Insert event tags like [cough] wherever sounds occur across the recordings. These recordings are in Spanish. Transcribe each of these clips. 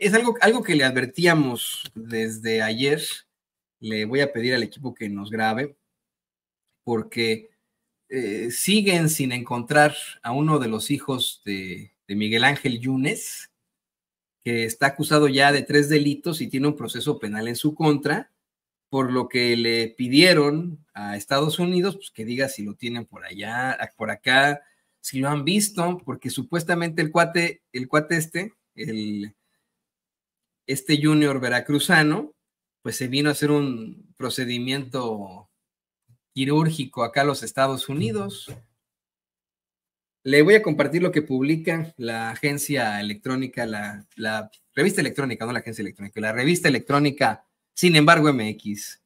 es algo, algo que le advertíamos desde ayer. Le voy a pedir al equipo que nos grabe, porque eh, siguen sin encontrar a uno de los hijos de, de Miguel Ángel Yunes, que está acusado ya de tres delitos y tiene un proceso penal en su contra, por lo que le pidieron a Estados Unidos pues, que diga si lo tienen por allá, por acá, si lo han visto, porque supuestamente el cuate, el cuate este, el este junior veracruzano, pues se vino a hacer un procedimiento quirúrgico acá a los Estados Unidos. Le voy a compartir lo que publica la agencia electrónica, la, revista electrónica, no la agencia electrónica, la revista electrónica, sin embargo, MX.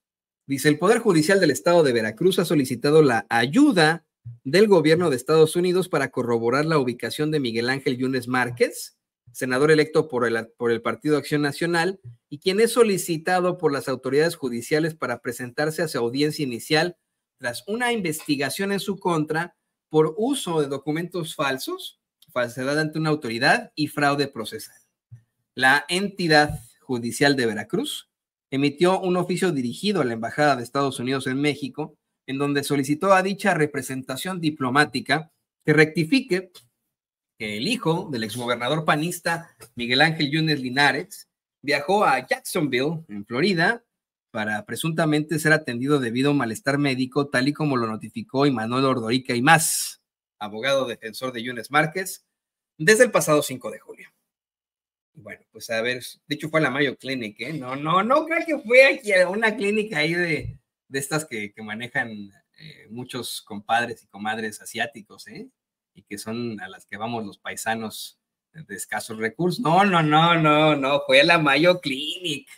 Dice, el Poder Judicial del Estado de Veracruz ha solicitado la ayuda del gobierno de Estados Unidos para corroborar la ubicación de Miguel Ángel Yunes Márquez, senador electo por el, por el Partido Acción Nacional y quien es solicitado por las autoridades judiciales para presentarse a su audiencia inicial tras una investigación en su contra por uso de documentos falsos, falsedad ante una autoridad y fraude procesal. La entidad judicial de Veracruz emitió un oficio dirigido a la Embajada de Estados Unidos en México, en donde solicitó a dicha representación diplomática que rectifique que el hijo del exgobernador panista Miguel Ángel Yunes Linares viajó a Jacksonville, en Florida, para presuntamente ser atendido debido a un malestar médico, tal y como lo notificó Manuel Ordorica y más, abogado defensor de Yunes Márquez, desde el pasado 5 de julio. Bueno, pues a ver, de hecho fue a la Mayo Clinic, ¿eh? No, no, no creo que fue aquí a una clínica ahí de, estas que, manejan eh, muchos compadres y comadres asiáticos, ¿eh? y que son a las que vamos los paisanos de escasos recursos. No, no, no, no, no, fue a la Mayo Clinic.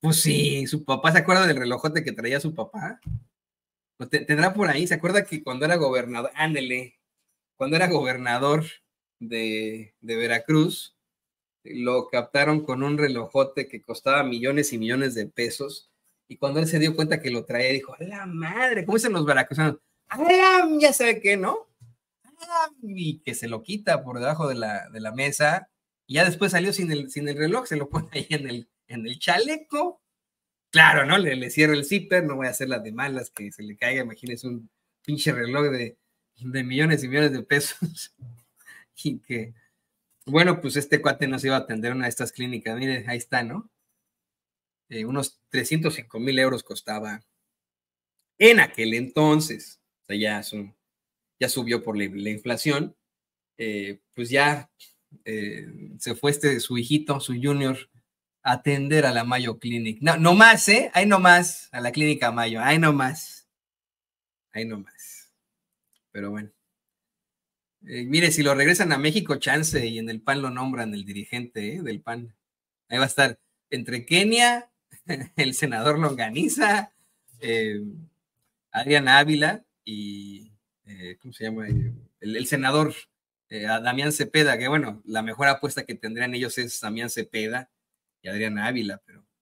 Pues sí, su papá, ¿se acuerda del relojote que traía su papá? Pues tendrá por ahí, ¿se acuerda que cuando era gobernador, ándele, cuando era gobernador de, Veracruz, lo captaron con un relojote que costaba millones y millones de pesos. Y cuando él se dio cuenta que lo traía, dijo, la madre, ¿cómo dicen los veracruzanos? ya sabe que ¿no? y que se lo quita por debajo de la, mesa. Y ya después salió sin el, sin el reloj, se lo pone ahí en el, en el chaleco. Claro, ¿no? Le, le cierro el zipper, no voy a hacer las de malas que se le caiga, imagínense un pinche reloj de, millones y millones de pesos. [laughs] y que, bueno, pues este cuate no se iba a atender una de estas clínicas. miren, ahí está, ¿no? Eh, unos 305 mil euros costaba en aquel entonces. O sea, ya son ya subió por la, inflación, eh, pues ya eh, se fue este, su hijito, su junior, a atender a la Mayo Clinic. No, no más, ¿eh? Ahí no más, a la clínica Mayo, ahí no más. Ahí no más. Pero bueno. Eh, mire, si lo regresan a México, chance, y en el PAN lo nombran el dirigente del PAN. Ahí va a estar entre Kenia, [laughs] el senador Longaniza, Adrián Ávila y eh, ¿cómo se llama? Eh, el, senador, eh, Damián Cepeda, que bueno, la mejor apuesta que tendrían ellos es Damián Cepeda y Adrián Ávila, pero